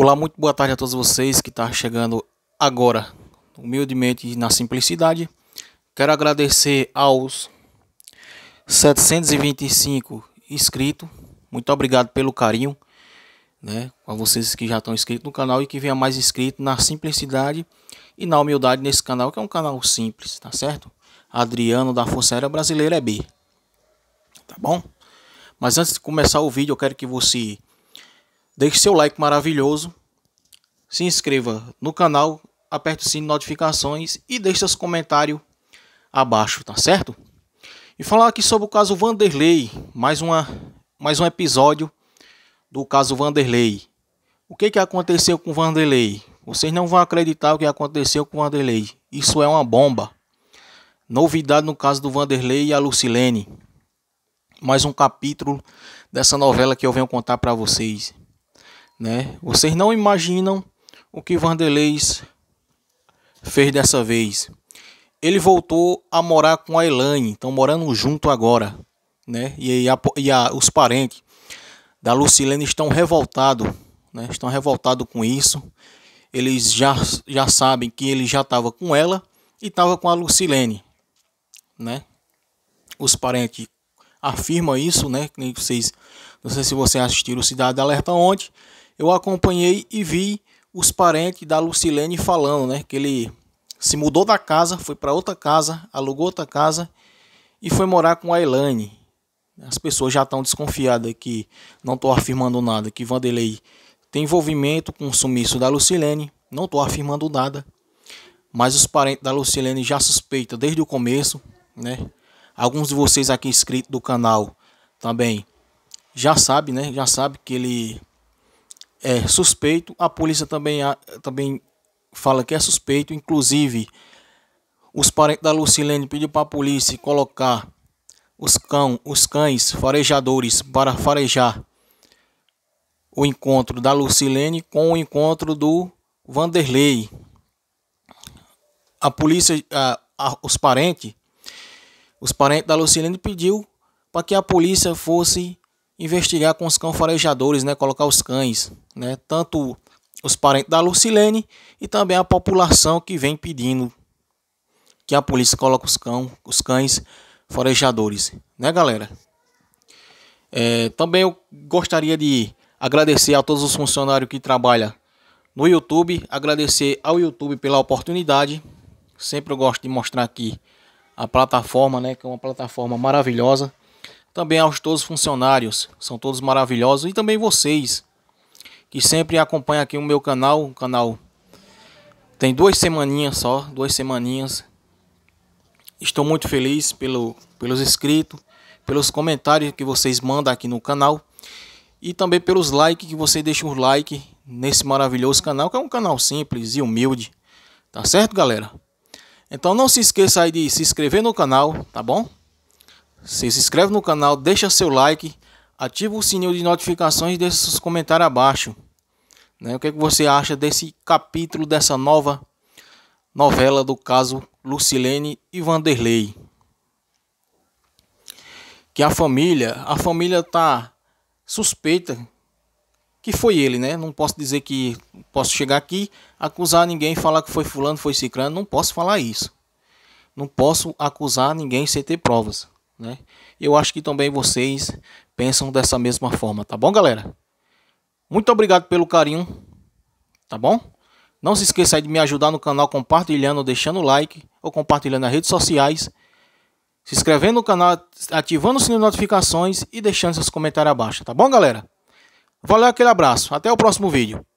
Olá, muito boa tarde a todos vocês que estão tá chegando agora, humildemente e na simplicidade. Quero agradecer aos 725 inscritos. Muito obrigado pelo carinho, né? A vocês que já estão inscritos no canal e que venham mais inscrito na simplicidade e na humildade nesse canal, que é um canal simples, tá certo? Adriano da Força Aérea Brasileira é B. Tá bom? Mas antes de começar o vídeo, eu quero que você Deixe seu like maravilhoso, se inscreva no canal, aperte o sininho de notificações e deixe seus comentários abaixo, tá certo? E falar aqui sobre o caso Vanderlei, mais, uma, mais um episódio do caso Vanderlei. O que, que aconteceu com Vanderlei? Vocês não vão acreditar o que aconteceu com Vanderlei. Isso é uma bomba. Novidade no caso do Vanderlei e a Lucilene. Mais um capítulo dessa novela que eu venho contar para vocês. Né? Vocês não imaginam o que Vanderlei fez dessa vez. Ele voltou a morar com a Elaine, estão morando junto agora, né? E, a, e a, os parentes da Lucilene estão revoltados, né? Estão revoltados com isso. Eles já, já sabem que ele já estava com ela e estava com a Lucilene, né? Os parentes afirmam isso, né? Vocês, não sei se vocês assistiram o Cidade Alerta ontem eu acompanhei e vi os parentes da Lucilene falando, né? Que ele se mudou da casa, foi para outra casa, alugou outra casa e foi morar com a Elaine. As pessoas já estão desconfiadas que não estou afirmando nada, que Vanderlei tem envolvimento com o sumiço da Lucilene. Não estou afirmando nada, mas os parentes da Lucilene já suspeitam desde o começo, né? Alguns de vocês aqui inscritos do canal também já sabe, né? Já sabe que ele é suspeito, a polícia também, também fala que é suspeito, inclusive os parentes da Lucilene pediu para a polícia colocar os, cão, os cães farejadores para farejar o encontro da Lucilene com o encontro do Vanderlei. A polícia, a, a, os parentes, os parentes da Lucilene pediu para que a polícia fosse investigar com os cão farejadores, né, colocar os cães, né, tanto os parentes da Lucilene e também a população que vem pedindo que a polícia coloque os cão, os cães farejadores, né, galera? É, também eu gostaria de agradecer a todos os funcionários que trabalham no YouTube, agradecer ao YouTube pela oportunidade. Sempre eu gosto de mostrar aqui a plataforma, né, que é uma plataforma maravilhosa também aos todos funcionários, são todos maravilhosos. E também vocês, que sempre acompanham aqui o meu canal. O canal tem duas semaninhas só, duas semaninhas. Estou muito feliz pelo, pelos inscritos, pelos comentários que vocês mandam aqui no canal. E também pelos likes que você deixa um like nesse maravilhoso canal, que é um canal simples e humilde. Tá certo, galera? Então não se esqueça aí de se inscrever no canal, tá bom? se inscreve no canal, deixa seu like, ativa o sininho de notificações e deixa seus comentários abaixo. Né? O que, é que você acha desse capítulo, dessa nova novela do caso Lucilene e Vanderlei? Que a família, a família tá suspeita que foi ele, né? Não posso dizer que posso chegar aqui, acusar ninguém, falar que foi fulano, foi ciclano, não posso falar isso. Não posso acusar ninguém sem ter provas. Né? Eu acho que também vocês pensam dessa mesma forma, tá bom, galera? Muito obrigado pelo carinho, tá bom? Não se esqueça de me ajudar no canal compartilhando, deixando o like ou compartilhando nas redes sociais, se inscrevendo no canal, ativando o sininho de notificações e deixando seus comentários abaixo, tá bom, galera? Valeu, aquele abraço. Até o próximo vídeo.